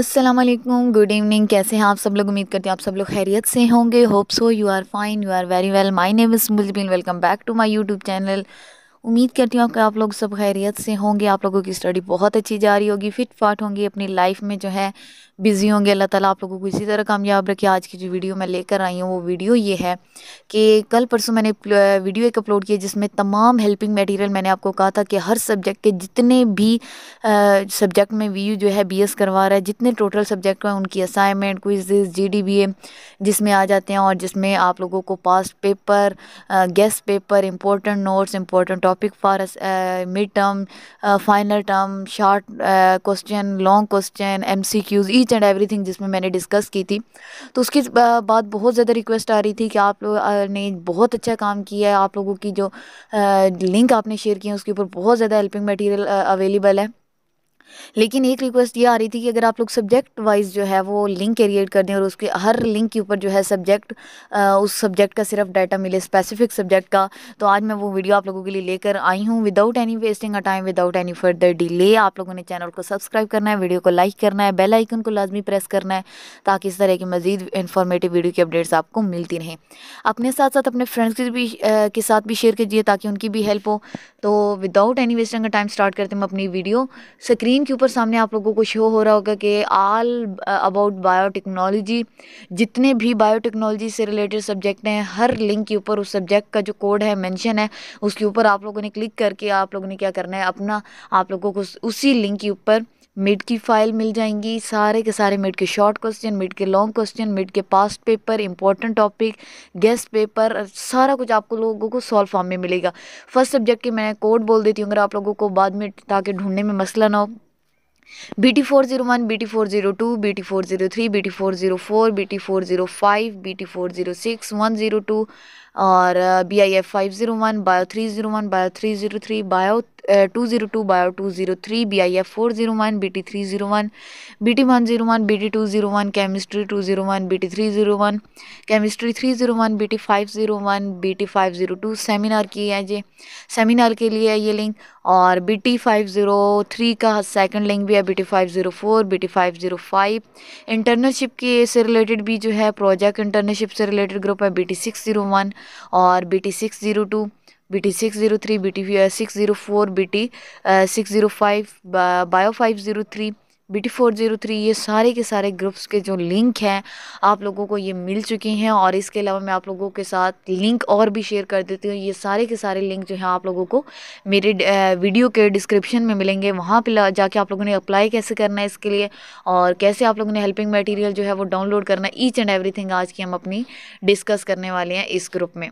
अस्सलाम वालेकुम good evening कैसे हैं आप सब लोग उम्मीद करते हैं आप सब लोग खैरियत से होंगे hope so you are fine you are very well my name is Mujbin welcome back to my YouTube channel उम्मीद करती हूँ कि आप लोग सब खैरियत से होंगे आप लोगों की स्टडी बहुत अच्छी जा रही होगी फिट फाट होंगी अपनी लाइफ में जो है बिज़ी होंगे अल्लाह ताला आप लोगों को इसी तरह कामयाब रखे आज की जो वीडियो मैं लेकर आई हूँ वो वीडियो ये है कि कल परसों मैंने वीडियो एक अपलोड किया जिसमें तमाम हेल्पिंग मटेरियल मैंने आपको कहा था कि हर सब्जेक्ट के जितने भी सब्जेक्ट में वी जो है बी करवा रहा है जितने टोटल सब्जेक्ट हैं उनकी assignment quizzes G D B A जिसमें आ जाते हैं और जिसमें आप लोगों को past paper guess paper important notes important topic for mid term final term short question long question M C Qs each and everything जिसमें मैंने डिस्कस की थी तो उसके uh, बाद बहुत ज़्यादा रिक्वेस्ट आ रही थी कि आप लोग uh, ने बहुत अच्छा काम किया है आप लोगों की जो लिंक uh, आपने शेयर की है उसके ऊपर बहुत ज़्यादा हेल्पिंग मटीरियल अवेलेबल है लेकिन एक रिक्वेस्ट ये आ रही थी कि अगर आप लोग सब्जेक्ट वाइज जो है वो लिंक क्रिएट कर दें और उसके हर लिंक के ऊपर जो है सब्जेक्ट उस सब्जेक्ट का सिर्फ डाटा मिले स्पेसिफिक सब्जेक्ट का तो आज मैं वो वीडियो आप लोगों के लिए लेकर आई हूँ without any wasting a time without any further delay आप लोगों ने चैनल को सब्सक्राइब करना है वीडियो को लाइक करना है बेल आइकन को लाजमी प्रेस करना है ताकि इस तरह की मजीद इन्फॉर्मेटिव वीडियो की अपडेट्स आपको मिलती रहें अपने साथ साथ अपने फ्रेंड्स के भी के साथ भी शेयर कीजिए ताकि उनकी भी हेल्प हो तो without any wasting a time start करते हम अपनी वीडियो स्क्रीन स्क्रीन के ऊपर सामने आप लोगों को शो हो रहा होगा कि आल अबाउट बायोटेक्नोलॉजी जितने भी बायोटेक्नोलॉजी से रिलेटेड सब्जेक्ट हैं हर लिंक के ऊपर उस सब्जेक्ट का जो कोड है मेंशन है उसके ऊपर आप लोगों ने क्लिक करके आप लोगों ने क्या करना है अपना आप लोगों को उसी लिंक के ऊपर मिड की फ़ाइल मिल जाएंगी सारे के सारे मिड के शॉर्ट क्वेश्चन मिड के लॉन्ग क्वेश्चन मिड के past paper important topic guess paper सारा कुछ आपको लोगों को सॉल्व फॉर्म में मिलेगा फर्स्ट सब्जेक्ट के मैं कोड बोल देती हूँ अगर आप लोगों को बाद में ताकि ढूंढने में मसला ना हो B T four zero one B T four zero two B T four zero three B T four zero four B T four zero five B T four zero six one zero two और B I F five zero one bio three zero one bio three zero three bio two zero two bio two zero three B I F four zero one B T three zero one B T one zero one B T two zero one chemistry two zero one B T three zero one chemistry three zero one B T five zero one B T five zero two seminar की है ये seminar के लिए है ये link और B T five zero three का second link भी है है B T five zero four B T five zero five internship की से रिलेटेड भी जो है प्रोजेक्ट इंटर्नशिप से रिलेटेड ग्रुप है B T six zero one और B T six zero two B T six zero three B T six zero four B T six zero five bio five zero three B T four zero three ये सारे के सारे groups के जो link हैं आप लोगों को ये मिल चुके हैं और इसके अलावा मैं आप लोगों के साथ लिंक और भी शेयर कर देती हूँ ये सारे के सारे लिंक जो है आप लोगों को मेरे वीडियो के डिस्क्रिप्शन में मिलेंगे वहाँ पर जाके आप लोगों ने अप्लाई कैसे करना है इसके लिए और कैसे आप लोगों ने हेल्पिंग मटीरियल जो है वो डाउनलोड करना ईच एंड थिंग आज की हम अपनी डिस्कस करने वाले हैं इस ग्रुप में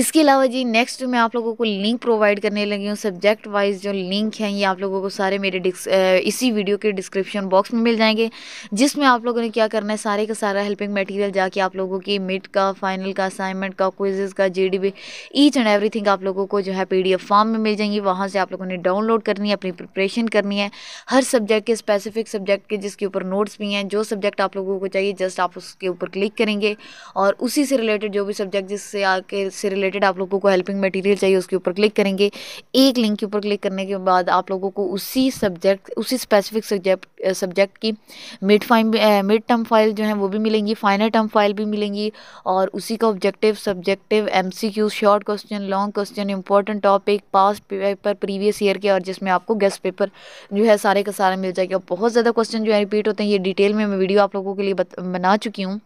इसके अलावा जी नेक्स्ट मैं आप लोगों को लिंक प्रोवाइड करने लगी हूँ सब्जेक्ट वाइज जो लिंक हैं ये आप लोगों को सारे मेरे इसी वीडियो के डिस्क्रिप्शन बॉक्स में मिल जाएंगे जिसमें आप लोगों ने क्या करना है सारे का सारा हेल्पिंग मटेरियल जाके आप लोगों की मिड का फाइनल का असाइनमेंट का क्विजेज का J D each and every आप लोगों को जो है पी फॉर्म में मिल जाएंगी वहाँ से आप लोगों ने डाउनलोड करनी है अपनी प्रिपरेशन करनी है हर सब्जेक्ट के स्पेसिफिक सब्जेक्ट के जिसके ऊपर नोट्स भी हैं जो सब्जेक्ट आप लोगों को चाहिए जस्ट आप उसके ऊपर क्लिक करेंगे और उसी से रिलेटेड जो भी सब्जेक्ट जिससे आके से रिलेटेड आप लोगों को हेल्पिंग मटेरियल चाहिए उसके ऊपर क्लिक करेंगे एक लिंक के ऊपर क्लिक करने के बाद आप लोगों को उसी सब्जेक्ट उसी स्पेसिफिक सब्जेक्ट सब्जेक्ट की mid fine mid term file जो है वो भी मिलेंगी फाइनल टर्म फाइल भी मिलेंगी और उसी का objective subjective M short question long question important topic past paper previous year के और जिसमें आपको गेस्ट पेपर जो है सारे का सारा मिल जाएगा बहुत ज़्यादा क्वेश्चन जो है रिपीट होते हैं ये डिटेल में मैं वीडियो आप लोगों के लिए बना चुकी हूँ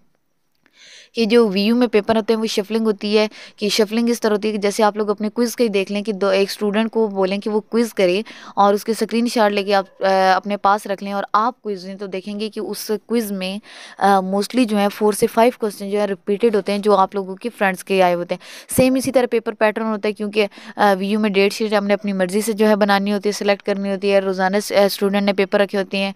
कि जो वी में पेपर होते हैं वो शफलिंग होती है कि शफलिंग इस तरह होती है कि जैसे आप लोग अपने क्विज़ का ही देख लें कि दो एक स्टूडेंट को बोलें कि वो क्विज़ करे और उसके स्क्रीन शॉट लेके आप आ, अपने पास रख लें और आप क्विज़ लें तो देखेंगे कि उस क्विज़ में मोस्टली जो है फोर से फाइव क्वेश्चन जो है रिपीटेड होते हैं जो आप लोगों के फ्रेंड्स के आए होते हैं सेम इसी तरह पेपर पैटर्न होता है क्योंकि वी में डेट शीट हमने अपनी मर्ज़ी से जो है बनानी होती है सेलेक्ट करनी होती है रोज़ाना स्टूडेंट ने पेपर रखे होते हैं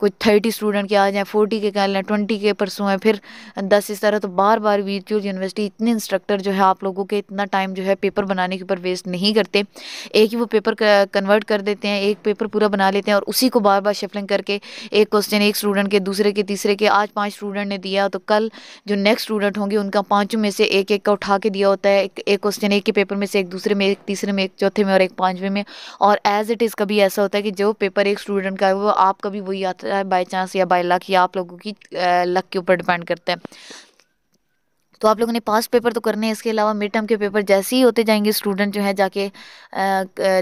कुछ थर्टी स्टूडेंट के आ जाएँ फोर्टी के कह लें ट्वेंटी के परसों हैं फिर दस इस तरह तो बार बार वी वीरचूर यूनिवर्सिटी इतने इंस्ट्रक्टर जो है आप लोगों के इतना टाइम जो है पेपर बनाने के ऊपर वेस्ट नहीं करते एक ही वो पेपर कन्वर्ट कर देते हैं एक पेपर पूरा बना लेते हैं और उसी को बार बार शफलिंग करके एक क्वेश्चन एक स्टूडेंट के दूसरे के तीसरे के आज पाँच स्टूडेंट ने दिया तो कल जो नेक्स्ट स्टूडेंट होंगे उनका पाँचों में से एक एक का उठा के दिया होता है एक क्वेश्चन एक के पेपर में से एक दूसरे में एक तीसरे में एक चौथे में और एक पाँचवें में और एज इट इज़ कभी ऐसा होता है कि जो पेपर एक स्टूडेंट का है वो आपका भी वही आता है बाई चांस या बाई लक या आप लोगों की लक के ऊपर डिपेंड करता है तो आप लोगों ने पास पेपर तो करने हैं इसके अलावा मिड टर्म के पेपर जैसे ही होते जाएंगे स्टूडेंट जो है जाके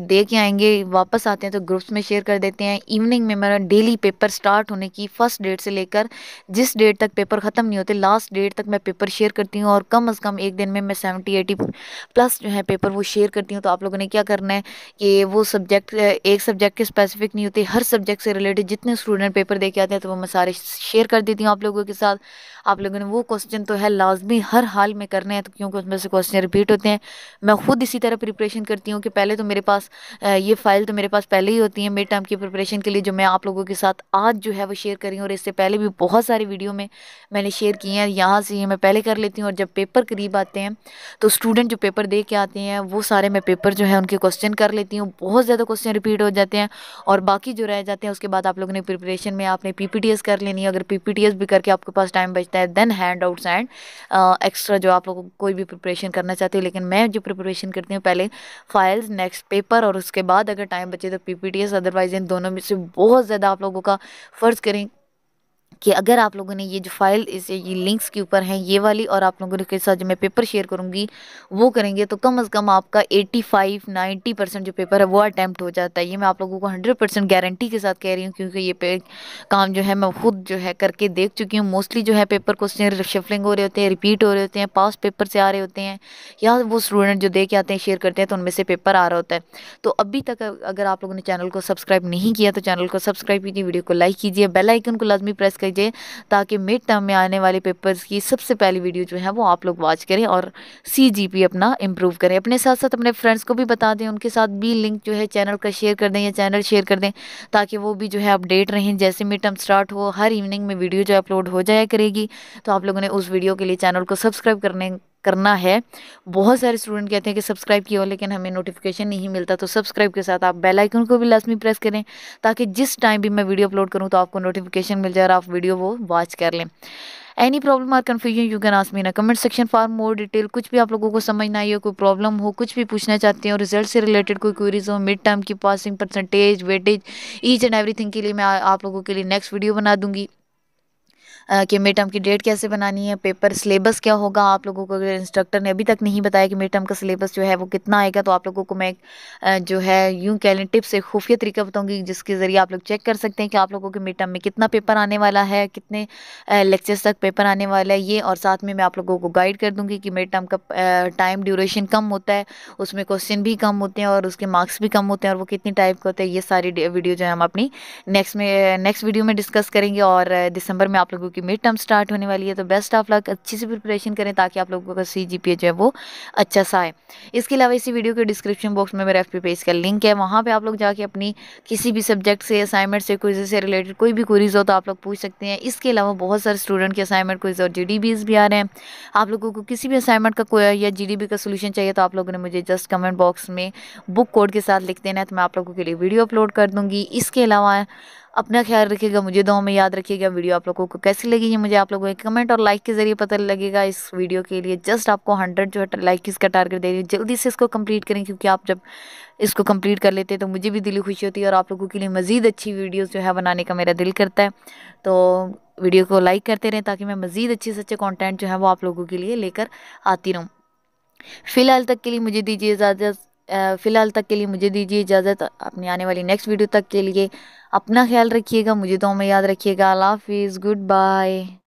दे के आएंगे वापस आते हैं तो ग्रुप्स में शेयर कर देते हैं इवनिंग में मेरा डेली पेपर स्टार्ट होने की फ़र्स्ट डेट से लेकर जिस डेट तक पेपर ख़त्म नहीं होते लास्ट डेट तक मैं पेपर शेयर करती हूँ और कम अज़ कम एक दिन में मैं सेवेंटी एटी प्लस जो है पेपर वो शेयर करती हूँ तो आप लोगों ने क्या करना है कि वो सब्जेक्ट एक सब्जेक्ट के स्पेसिफिक नहीं होते हर सब्जेक्ट से रिलेटेड जितने स्टूडेंट पेपर दे के आते हैं तो वो मैं सारे शेयर कर देती हूँ आप लोगों के साथ आप लोगों ने वो क्वेश्चन तो है लाजमी हर हाल में करने हैं तो क्योंकि उसमें से क्वेश्चन रिपीट होते हैं मैं खुद इसी तरह प्रिपरेशन करती हूँ कि पहले तो मेरे पास ये फ़ाइल तो मेरे पास पहले ही होती है मिड टर्म की प्रिपरेशन के लिए जो मैं आप लोगों के साथ आज जो है वो शेयर करी हूँ और इससे पहले भी बहुत सारी वीडियो में मैंने शेयर किए हैं यहाँ से ये मैं पहले कर लेती हूँ और जब पेपर करीब आते हैं तो स्टूडेंट जो पेपर दे के आते हैं वो सारे मैं पेपर जो है उनके क्वेश्चन कर लेती हूँ बहुत ज़्यादा क्वेश्चन रिपीट हो जाते हैं और बाकी जो रह जाते हैं उसके बाद आप लोगों ने प्रिपरेशन में आपने पी कर लेनी है अगर पी भी करके आपके पास टाइम बचता है then handouts and extra जो आप लोग कोई भी प्रिपरेशन करना चाहते हो लेकिन मैं जो प्रिपरेशन करती हूँ पहले फाइल्स नेक्स्ट पेपर और उसके बाद अगर टाइम बचे तो पी अदरवाइज़ इन दोनों में से बहुत ज़्यादा आप लोगों का फ़र्ज़ करें कि अगर आप लोगों ने ये जो फाइल इस ये लिंक्स के ऊपर है ये वाली और आप लोगों के साथ जो मैं पेपर शेयर करूँगी वो करेंगे तो कम अज़ कम आपका 85 90 परसेंट जो पेपर है वो अटैम्प्ट हो जाता है ये मैं आप लोगों को 100 परसेंट गारंटी के साथ कह रही हूँ क्योंकि ये पे काम जो है मैं खुद जो है करके देख चुकी हूँ मोस्टली जो है पेपर क्वेश्चन शफलिंग हो रहे होते हैं रिपीट हो रहे होते हैं पास पेपर से आ रहे होते हैं या वो स्टूडेंट जो दे के आते हैं शेयर करते हैं तो उनमें से पेपर आ रहा होता है तो अभी तक अगर आप लोगों ने चैनल को सब्सक्राइब नहीं किया तो चैनल को सब्सक्राइब कीजिए वीडियो को लाइक कीजिए बेल आइकन को लाजमी प्रेस कीजिए ताकि मिड टर्म में आने वाले पेपर्स की सबसे पहली वीडियो जो है वो आप लोग वॉच करें और सी अपना इम्प्रूव करें अपने साथ साथ अपने फ्रेंड्स को भी बता दें उनके साथ भी लिंक जो है चैनल का शेयर कर दें या चैनल शेयर कर दें ताकि वो भी जो है अपडेट रहें जैसे मिड टर्म स्टार्ट हो हर इवनिंग में वीडियो जो अपलोड हो जाया करेगी तो आप लोगों ने उस वीडियो के लिए चैनल को सब्सक्राइब करने करना है बहुत सारे स्टूडेंट कहते हैं कि सब्सक्राइब किया हो लेकिन हमें नोटिफिकेशन नहीं मिलता तो सब्सक्राइब के साथ आप बेल आइकन को भी लाजमी प्रेस करें ताकि जिस टाइम भी मैं वीडियो अपलोड करूँ तो आपको नोटिफिकेशन मिल जाए और आप वीडियो वो वॉच कर लें any problem or confusion you can ask me ना comment section for more detail कुछ भी आप लोगों को समझना आई हो कोई प्रॉब्लम हो कुछ भी पूछना चाहते हैं और रिजल्ट से रिलेटेड कोई क्वेरीज हो मिड टर्म की passing percentage weightage each and everything के लिए मैं आप लोगों के लिए नेक्स्ट वीडियो बना दूंगी कि मिड टर्म की डेट कैसे बनानी है पेपर सिलेबस क्या होगा आप लोगों को अगर इंस्ट्रक्टर ने अभी तक नहीं बताया कि मिड टर्म का सिलेबस जो है वो कितना आएगा तो आप लोगों को मैं जो है यूँ कह लें टिप्स एक खुफिया तरीका बताऊँगी जिसके ज़रिए आप लोग चेक कर सकते हैं कि आप लोगों के मिड टर्म में कितना पेपर आने वाला है कितने लेक्चर्स तक पेपर आने वाला है ये और साथ में मैं आप लोगों को गाइड कर दूँगी कि मिड टर्म का टाइम ड्यूरेशन कम होता है उसमें क्वेश्चन भी कम होते हैं और उसके मार्क्स भी कम होते हैं और वो कितनी टाइप के होते हैं ये सारी वीडियो जो है हम अपनी नेक्स्ट में नेक्स्ट वीडियो में डिस्कस करेंगे और दिसंबर में आप लोगों क्योंकि मिड टर्म स्टार्ट होने वाली है तो बेस्ट ऑफ लक अच्छी से प्रिपरेशन करें ताकि आप लोगों का सी जी पी जो है वो अच्छा सा आए इसके अलावा इसी वीडियो के डिस्क्रिप्शन बॉक्स में मेरा एफ पी पेज का लिंक है वहाँ पर आप लोग जाके अपनी किसी भी सब्जेक्ट से असाइनमेंट से क्विज से रिलेटेड कोई भी क्विज हो तो आप लोग पूछ सकते हैं इसके अलावा बहुत सारे स्टूडेंट के असाइनमेंट क्विज और जी डी बीज भी आ रहे हैं आप लोगों को किसी भी असाइनमेंट का कोई या जी डी बी का सोल्यूशन चाहिए तो आप लोगों ने मुझे जस्ट कमेंट बॉक्स में बुक कोड के साथ लिख देना है तो मैं आप लोगों के लिए वीडियो अपलोड कर दूँगी इसके अलावा अपना ख्याल रखिएगा मुझे दो में याद रखिएगा वीडियो आप लोगों को कैसी लगी ये मुझे आप लोगों के कमेंट और लाइक के जरिए पता लगेगा इस वीडियो के लिए जस्ट आपको हंड्रेड जो है लाइक इसका टारगेट दे रही है जल्दी से इसको कंप्लीट करें क्योंकि आप जब इसको कंप्लीट कर लेते हैं तो मुझे भी दिली खुशी होती है और आप लोगों के लिए मज़ीद अच्छी वीडियोज़ जो है बनाने का मेरा दिल करता है तो वीडियो को लाइक करते रहें ताकि मैं मज़ीद अच्छे से अच्छे कॉन्टेंट जो है वो आप लोगों के लिए लेकर आती रहूँ फ़िलहाल तक के लिए मुझे दीजिए इजाज़त फ़िलहाल तक के लिए मुझे दीजिए इजाज़त अपनी आने वाली नेक्स्ट वीडियो तक के लिए अपना ख्याल रखिएगा मुझे तो में याद रखिएगा अल्लाह हाफिज़ गुड बाय